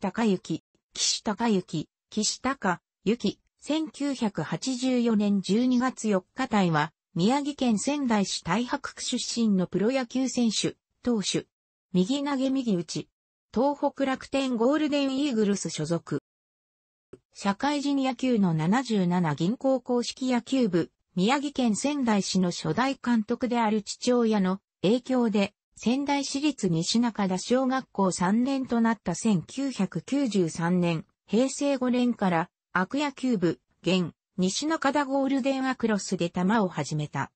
岸高之、岸隆之、岸隆之、1984年12月4日隊は、宮城県仙台市太白区出身のプロ野球選手、投手。右投げ右打ち。東北楽天ゴールデンイーグルス所属。社会人野球の77銀行公式野球部、宮城県仙台市の初代監督である父親の影響で仙台市立西中田小学校3年となった1993年、平成5年から悪野球部、現、西中田ゴールデンアクロスで球を始めた。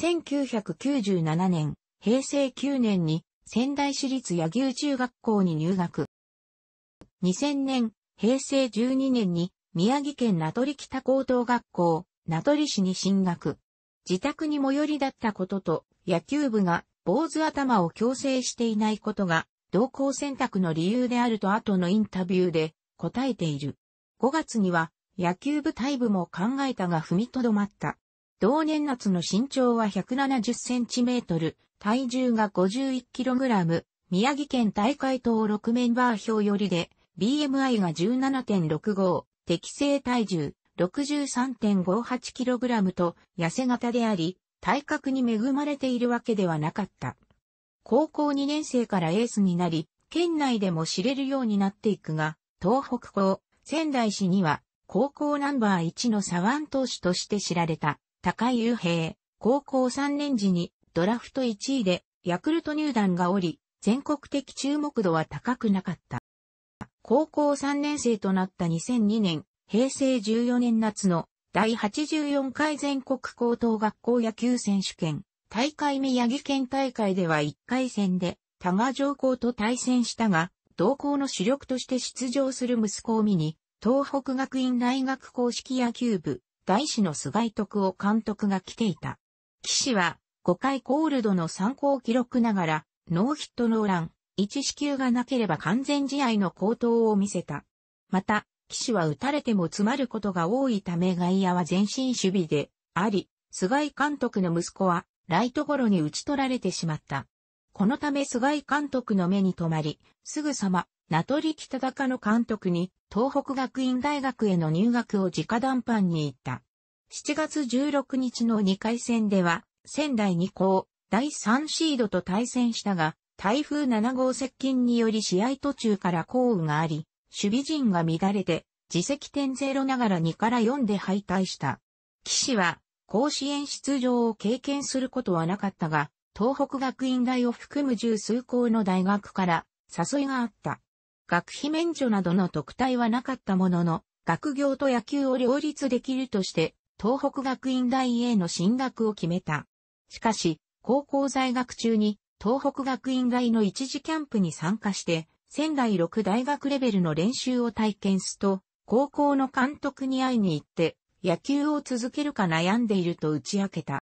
1997年、平成9年に仙台市立野球中学校に入学。2000年、平成12年に宮城県名取北高等学校、名取市に進学。自宅に最寄りだったことと野球部が坊主頭を強制していないことが、同行選択の理由であると後のインタビューで答えている。5月には野球部イ部も考えたが踏みとどまった。同年夏の身長は170センチメートル、体重が51キログラム、宮城県大会登録メンバー表よりで、BMI が17.65、適正体重6 3 5 8ラムと痩せ型であり、体格に恵まれているわけではなかった。高校2年生からエースになり、県内でも知れるようになっていくが、東北校、仙台市には、高校ナンバー1の左腕投手として知られた、高井雄平、高校3年時に、ドラフト1位で、ヤクルト入団がおり、全国的注目度は高くなかった。高校3年生となった2002年、平成14年夏の第84回全国高等学校野球選手権、大会宮城県大会では1回戦で、多賀上皇と対戦したが、同校の主力として出場する息子を見に、東北学院大学公式野球部、大師の菅井徳夫監督が来ていた。騎士は、5回コールドの参考記録ながら、ノーヒットノーラン、1支給がなければ完全試合の高騰を見せた。また、騎士は打たれても詰まることが多いため外野は前進守備であり、菅井監督の息子はライトゴロに打ち取られてしまった。このため菅井監督の目に留まり、すぐさま、名取北高の監督に東北学院大学への入学を直談判に行った。7月16日の2回戦では、仙台2校、第3シードと対戦したが、台風7号接近により試合途中から降雨があり、守備陣が乱れて、自責点ゼロながら2から4で敗退した。騎士は、甲子園出場を経験することはなかったが、東北学院大を含む十数校の大学から誘いがあった。学費免除などの特待はなかったものの、学業と野球を両立できるとして、東北学院大への進学を決めた。しかし、高校在学中に東北学院大の一時キャンプに参加して、仙台六大学レベルの練習を体験すと、高校の監督に会いに行って、野球を続けるか悩んでいると打ち明けた。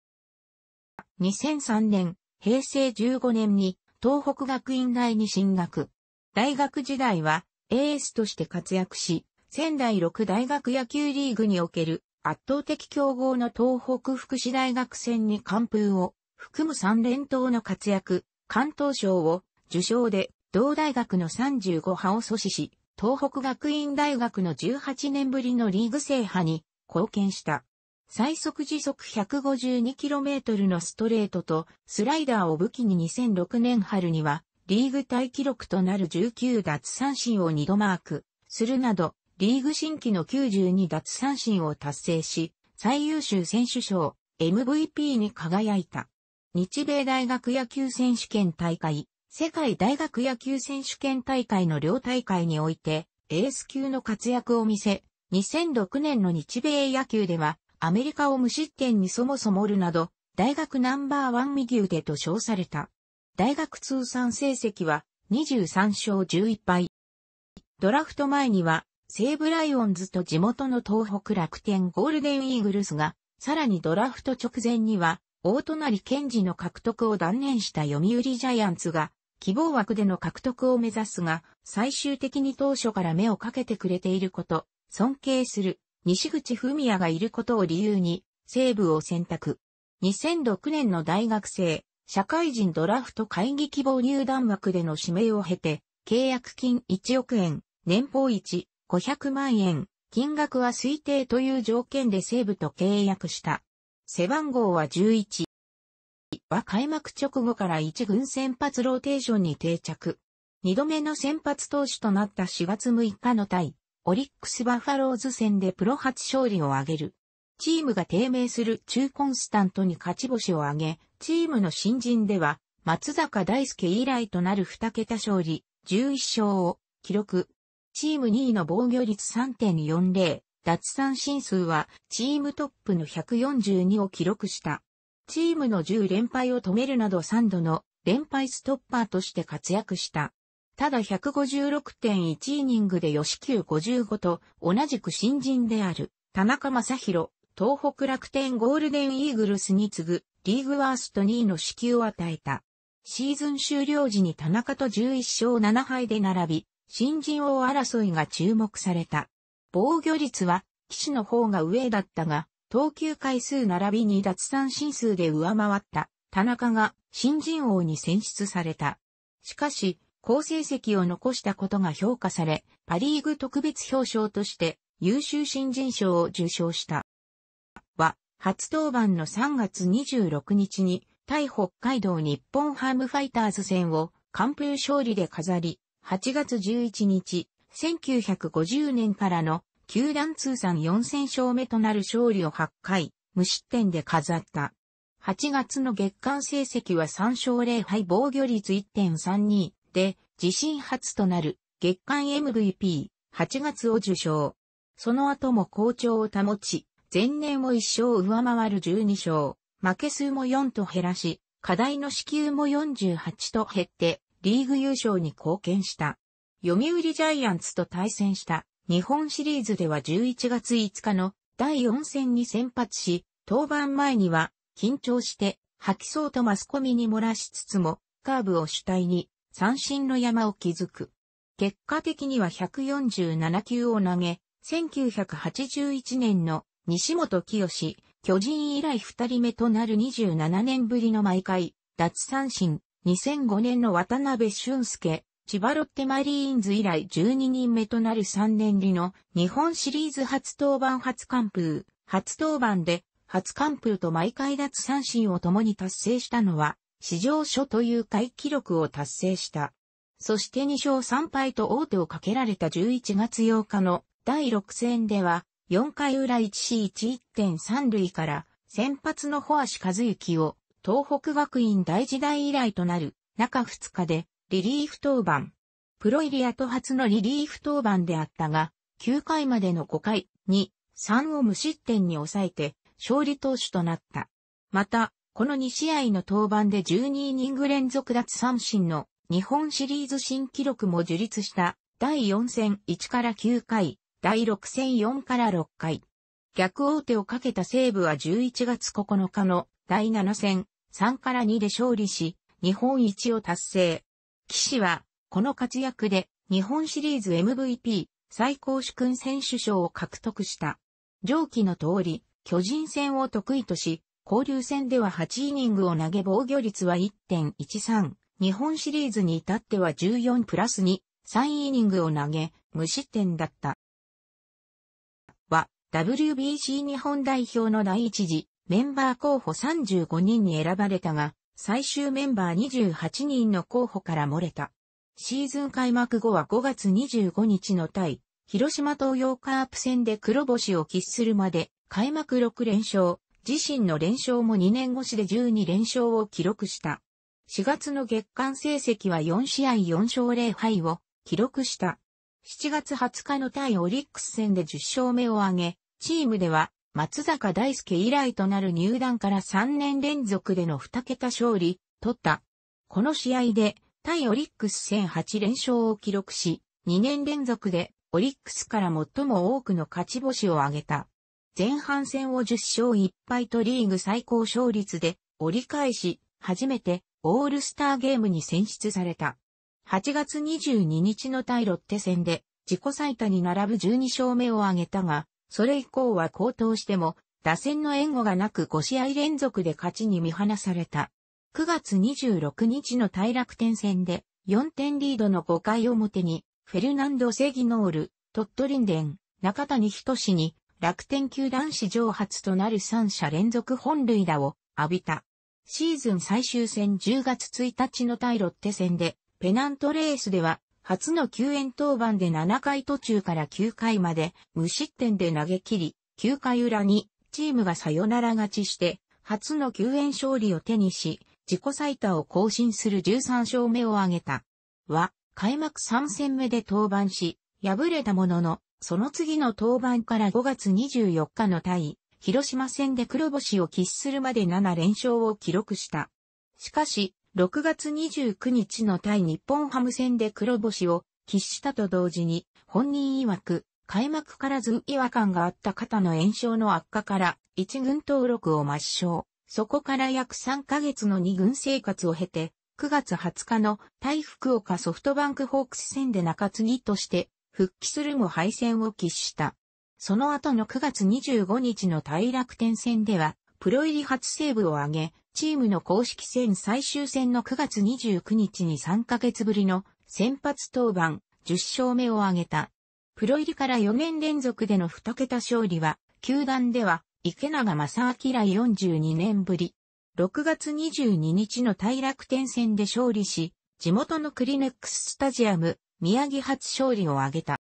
2003年、平成15年に東北学院大に進学。大学時代はエースとして活躍し、仙台六大学野球リーグにおける圧倒的強豪の東北福祉大学戦に完封を含む3連投の活躍、関東賞を受賞で同大学の35派を阻止し、東北学院大学の18年ぶりのリーグ制覇に貢献した。最速時速 152km のストレートとスライダーを武器に2006年春にはリーグ大記録となる19奪三振を2度マークするなどリーグ新規の92奪三振を達成し最優秀選手賞 MVP に輝いた。日米大学野球選手権大会世界大学野球選手権大会の両大会において、エース級の活躍を見せ、2006年の日米野球では、アメリカを無失点にそもそもるなど、大学ナンバーワン右腕と称された。大学通算成績は23勝11敗。ドラフト前には、西武ライオンズと地元の東北楽天ゴールデンイーグルスが、さらにドラフト直前には、大隣健治の獲得を断念した読売ジャイアンツが、希望枠での獲得を目指すが、最終的に当初から目をかけてくれていること、尊敬する、西口文也がいることを理由に、西部を選択。2006年の大学生、社会人ドラフト会議希望入団枠での指名を経て、契約金1億円、年俸1、500万円、金額は推定という条件で西部と契約した。背番号は11。は開幕直後から一軍先発ローテーションに定着。二度目の先発投手となった4月6日の対、オリックスバファローズ戦でプロ初勝利を挙げる。チームが低迷する中コンスタントに勝ち星を挙げ、チームの新人では、松坂大輔以来となる2桁勝利、11勝を記録。チーム2位の防御率3.40、奪三振数はチームトップの142を記録した。チームの10連敗を止めるなど3度の連敗ストッパーとして活躍した。ただ156.1イニングで吉久55と同じく新人である田中正宏、東北楽天ゴールデンイーグルスに次ぐリーグワースト2位の支給を与えた。シーズン終了時に田中と11勝7敗で並び、新人王争いが注目された。防御率は、騎士の方が上だったが、投球回数並びに奪三振数で上回った田中が新人王に選出された。しかし、好成績を残したことが評価され、パリーグ特別表彰として優秀新人賞を受賞した。は、初登板の3月26日に、対北海道日本ハムファイターズ戦を完封勝利で飾り、8月11日、1950年からの球団通算4000勝目となる勝利を8回、無失点で飾った。8月の月間成績は3勝0敗防御率1.32で、自身初となる月間 MVP、8月を受賞。その後も好調を保ち、前年を1勝上回る12勝、負け数も4と減らし、課題の支給も48と減って、リーグ優勝に貢献した。読売ジャイアンツと対戦した日本シリーズでは11月5日の第4戦に先発し、登板前には緊張して吐きそうとマスコミに漏らしつつも、カーブを主体に三振の山を築く。結果的には147球を投げ、1981年の西本清、巨人以来二人目となる27年ぶりの毎回、脱三振、2005年の渡辺俊介、千葉ロッテマリーンズ以来12人目となる3年利の日本シリーズ初登板初完封、初登板で初完封と毎回脱三振を共に達成したのは、史上初という回記録を達成した。そして2勝3敗と王手をかけられた11月8日の第6戦では、4回裏 1C11.3 塁から先発のホ足シ和幸を東北学院大時代以来となる中2日でリリーフ登板。プロイリアと初のリリーフ登板であったが、9回までの5回、2、3を無失点に抑えて、勝利投手となった。また、この2試合の登板で12イニング連続奪三振の日本シリーズ新記録も樹立した第4戦1から9回、第6戦4から6回。逆大手をかけた西武は11月9日の第7戦3から2で勝利し、日本一を達成。騎士は、この活躍で、日本シリーズ MVP、最高主君選手賞を獲得した。上記の通り、巨人戦を得意とし、交流戦では8イニングを投げ防御率は1.13。日本シリーズに至っては14プラス2、3イニングを投げ、無失点だった。は、WBC 日本代表の第一次、メンバー候補35人に選ばれたが、最終メンバー28人の候補から漏れた。シーズン開幕後は5月25日の対、広島東洋カープ戦で黒星を喫するまで、開幕6連勝、自身の連勝も2年越しで12連勝を記録した。4月の月間成績は4試合4勝0敗を記録した。7月20日の対オリックス戦で10勝目を挙げ、チームでは松坂大輔以来となる入団から3年連続での2桁勝利、取った。この試合で、対オリックス戦8連勝を記録し、2年連続でオリックスから最も多くの勝ち星を挙げた。前半戦を10勝1敗とリーグ最高勝率で折り返し、初めてオールスターゲームに選出された。8月22日の対ロッテ戦で自己最多に並ぶ12勝目を挙げたが、それ以降は高騰しても、打線の援護がなく5試合連続で勝ちに見放された。9月26日の大楽天戦で、4点リードの5回表に、フェルナンド・セギノール、トトッリンデン、中谷仁に、楽天球団史上初となる3者連続本塁打を浴びた。シーズン最終戦10月1日の対ロッテ戦で、ペナントレースでは初の救援登板で7回途中から9回まで無失点で投げ切り、9回裏にチームがサヨナラ勝ちして、初の救援勝利を手にし、自己最多を更新する13勝目を挙げた。は、開幕3戦目で登板し、敗れたものの、その次の登板から5月24日の対、広島戦で黒星を喫するまで7連勝を記録した。しかし、6月29日の対日本ハム戦で黒星を喫したと同時に、本人曰く、開幕からず違和感があった肩の炎症の悪化から1軍登録を抹消。そこから約3ヶ月の2軍生活を経て、9月20日の対福岡ソフトバンクホークス戦で中継ぎとして復帰するも敗戦を喫した。その後の9月25日の対楽天戦ではプロ入り初セーブを挙げ、チームの公式戦最終戦の9月29日に3ヶ月ぶりの先発登板、10勝目を挙げた。プロ入りから4年連続での2桁勝利は、球団では池永正明以来42年ぶり。6月22日の大楽天戦で勝利し、地元のクリネックススタジアム、宮城初勝利を挙げた。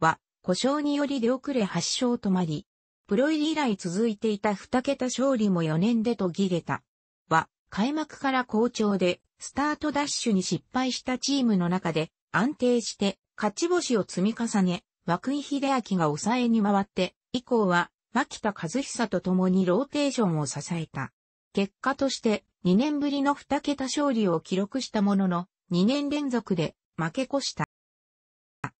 は、故障により出遅れ8勝止まり、プロ入り以来続いていた2桁勝利も4年で途切れた。は、開幕から好調で、スタートダッシュに失敗したチームの中で、安定して、勝ち星を積み重ね、涌井秀明が抑えに回って、以降は、牧田和久と共にローテーションを支えた。結果として、2年ぶりの2桁勝利を記録したものの、2年連続で負け越した。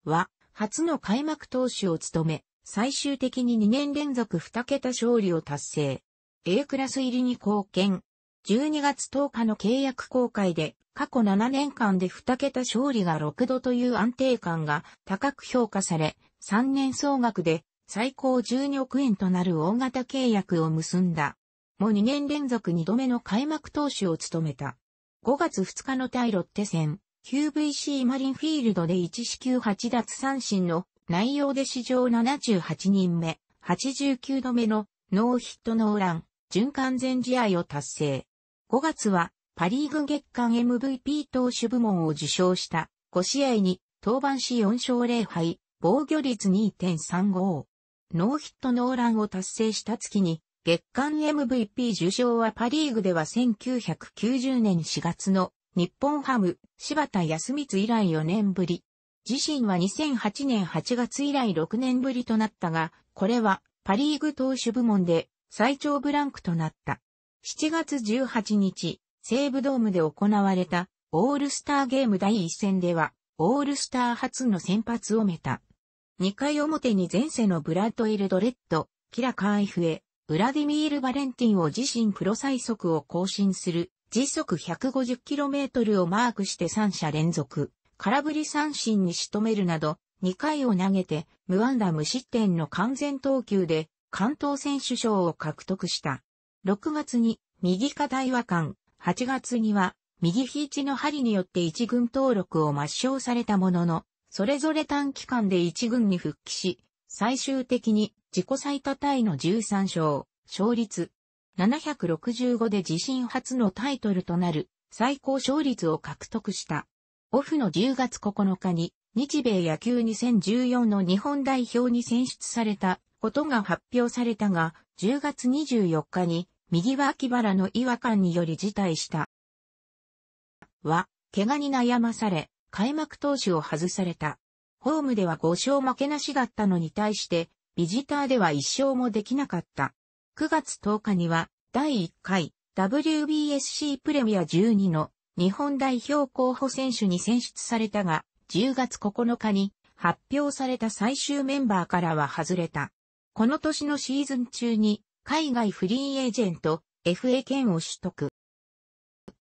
は、初の開幕投手を務め、最終的に2年連続2桁勝利を達成。A クラス入りに貢献。12月10日の契約公開で、過去7年間で2桁勝利が6度という安定感が高く評価され、3年総額で最高12億円となる大型契約を結んだ。もう2年連続2度目の開幕投手を務めた。5月2日の対ロッテ戦、QVC マリンフィールドで1四球8奪三振の内容で史上78人目、89度目のノーヒットノーラン、準完全試合を達成。5月は、パリーグ月間 MVP 投手部門を受賞した5試合に登板し4勝0敗、防御率2.35。ノーヒットノーランを達成した月に、月間 MVP 受賞はパリーグでは1990年4月の日本ハム、柴田康光以来4年ぶり。自身は2008年8月以来6年ぶりとなったが、これはパリーグ投手部門で最長ブランクとなった。7月18日、西武ドームで行われたオールスターゲーム第1戦では、オールスター初の先発をめた。2回表に前世のブラッド・エルドレッド、キラカー・イフへ、ブラディミール・バレンティンを自身プロ最速を更新する時速 150km をマークして3者連続。空振り三振に仕留めるなど、2回を投げて、無安打無失点の完全投球で、関東選手賞を獲得した。6月に、右肩違和感、8月には、右肘の針によって一軍登録を抹消されたものの、それぞれ短期間で一軍に復帰し、最終的に自己最多タイの13勝、勝率765で自身初のタイトルとなる最高勝率を獲得した。オフの10月9日に日米野球2014の日本代表に選出されたことが発表されたが、10月24日に右は秋腹の違和感により辞退した。は、怪我に悩まされ、開幕投手を外された。ホームでは5勝負けなしだったのに対して、ビジターでは1勝もできなかった。9月10日には、第1回 WBSC プレミア12の日本代表候補選手に選出されたが、10月9日に発表された最終メンバーからは外れた。この年のシーズン中に海外フリーエージェント FA 権を取得。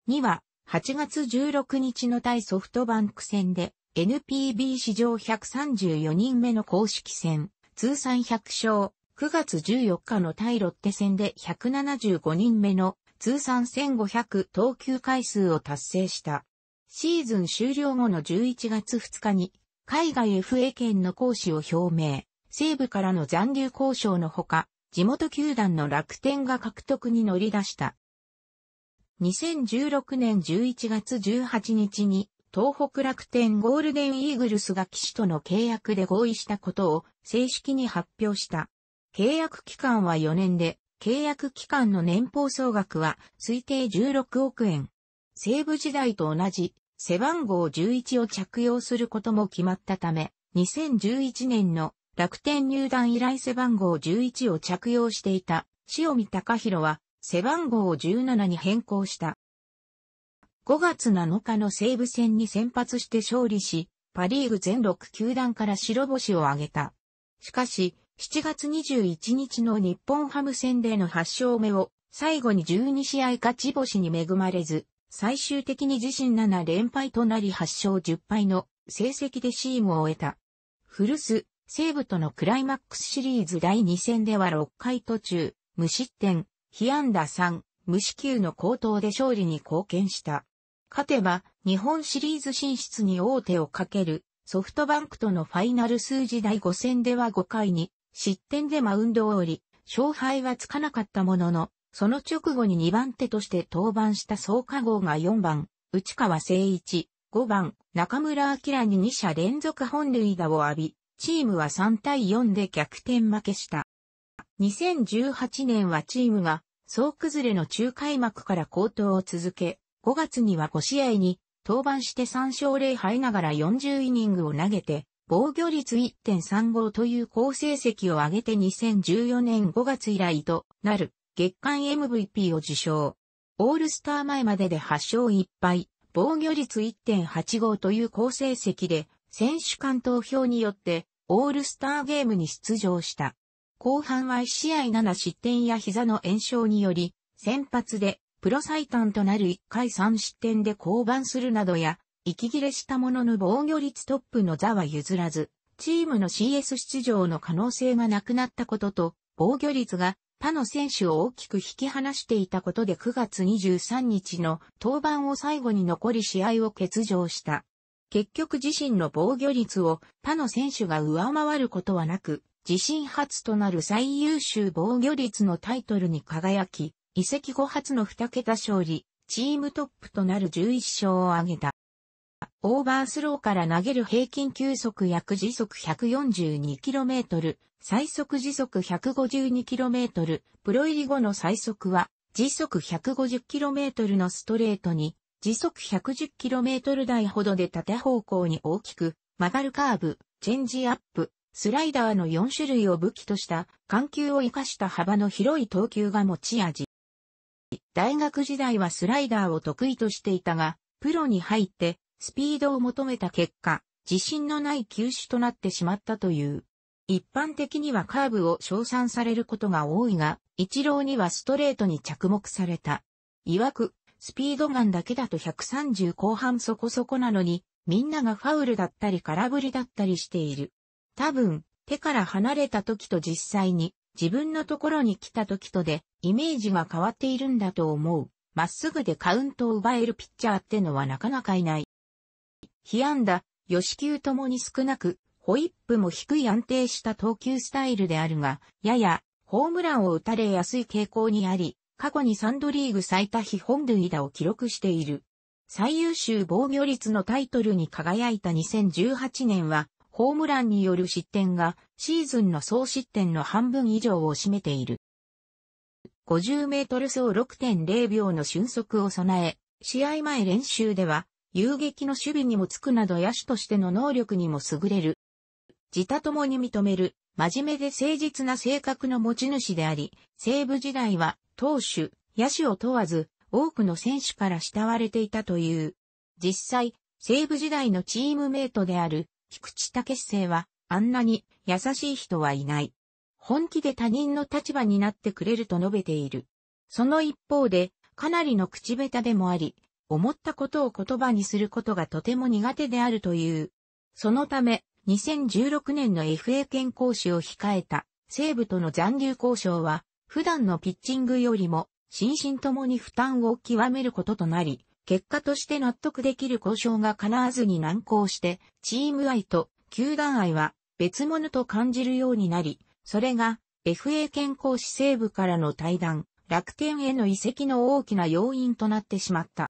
2は8月16日の対ソフトバンク戦で NPB 史上134人目の公式戦通算100勝9月14日の対ロッテ戦で175人目の通算1500投球回数を達成した。シーズン終了後の11月2日に、海外 FA 権の行使を表明、西部からの残留交渉のほか、地元球団の楽天が獲得に乗り出した。2016年11月18日に、東北楽天ゴールデンイーグルスが騎士との契約で合意したことを正式に発表した。契約期間は4年で、契約期間の年俸総額は推定16億円。西部時代と同じ背番号11を着用することも決まったため、2011年の楽天入団以来背番号11を着用していた塩見隆弘は背番号を17に変更した。5月7日の西武戦に先発して勝利し、パリーグ全6球団から白星を挙げた。しかし、7月21日の日本ハム戦での8勝目を最後に12試合勝ち星に恵まれず、最終的に自身7連敗となり8勝10敗の成績でチームを終えた。古巣、西武とのクライマックスシリーズ第2戦では6回途中、無失点、被安打3、無四球の高騰で勝利に貢献した。勝てば、日本シリーズ進出に王手をかける、ソフトバンクとのファイナル数字第5戦では5回に、失点でマウンドを降り、勝敗はつかなかったものの、その直後に2番手として登板した総加号が4番、内川誠一、5番、中村明に2者連続本塁打を浴び、チームは3対4で逆転負けした。2018年はチームが、総崩れの中開幕から高騰を続け、5月には5試合に登板して3勝0敗ながら40イニングを投げて、防御率1.35という好成績を上げて2014年5月以来となる月間 MVP を受賞。オールスター前までで8勝1敗、防御率1.85という好成績で選手間投票によってオールスターゲームに出場した。後半は1試合7失点や膝の炎症により、先発でプロ最短となる1回3失点で降板するなどや、息切れしたものの防御率トップの座は譲らず、チームの CS 出場の可能性がなくなったことと、防御率が他の選手を大きく引き離していたことで9月23日の登板を最後に残り試合を欠場した。結局自身の防御率を他の選手が上回ることはなく、自身初となる最優秀防御率のタイトルに輝き、移籍後初の2桁勝利、チームトップとなる11勝を挙げた。オーバースローから投げる平均球速約時速 142km、最速時速 152km、プロ入り後の最速は時速 150km のストレートに時速 110km 台ほどで縦方向に大きく曲がるカーブ、チェンジアップ、スライダーの4種類を武器とした緩急を活かした幅の広い投球が持ち味。大学時代はスライダーを得意としていたが、プロに入ってスピードを求めた結果、自信のない球種となってしまったという。一般的にはカーブを称賛されることが多いが、一郎にはストレートに着目された。曰く、スピードガンだけだと130後半そこそこなのに、みんながファウルだったり空振りだったりしている。多分、手から離れた時と実際に、自分のところに来た時とで、イメージが変わっているんだと思う。まっすぐでカウントを奪えるピッチャーってのはなかなかいない。被安打、死球ともに少なく、ホイップも低い安定した投球スタイルであるが、やや、ホームランを打たれやすい傾向にあり、過去にサンドリーグ最多非本塁打を記録している。最優秀防御率のタイトルに輝いた2018年は、ホームランによる失点がシーズンの総失点の半分以上を占めている。50メートル走6.0秒の瞬速を備え、試合前練習では遊撃の守備にもつくなど野手としての能力にも優れる。自他ともに認める、真面目で誠実な性格の持ち主であり、西部時代は投手、野手を問わず、多くの選手から慕われていたという。実際、西部時代のチームメイトである、菊池武生は、あんなに優しい人はいない。本気で他人の立場になってくれると述べている。その一方で、かなりの口下手でもあり、思ったことを言葉にすることがとても苦手であるという。そのため、2016年の FA 権講士を控えた西部との残留交渉は、普段のピッチングよりも、心身ともに負担を極めることとなり、結果として納得できる交渉が叶わずに難航して、チーム愛と球団愛は別物と感じるようになり、それが FA 健康士西部からの対談、楽天への移籍の大きな要因となってしまった。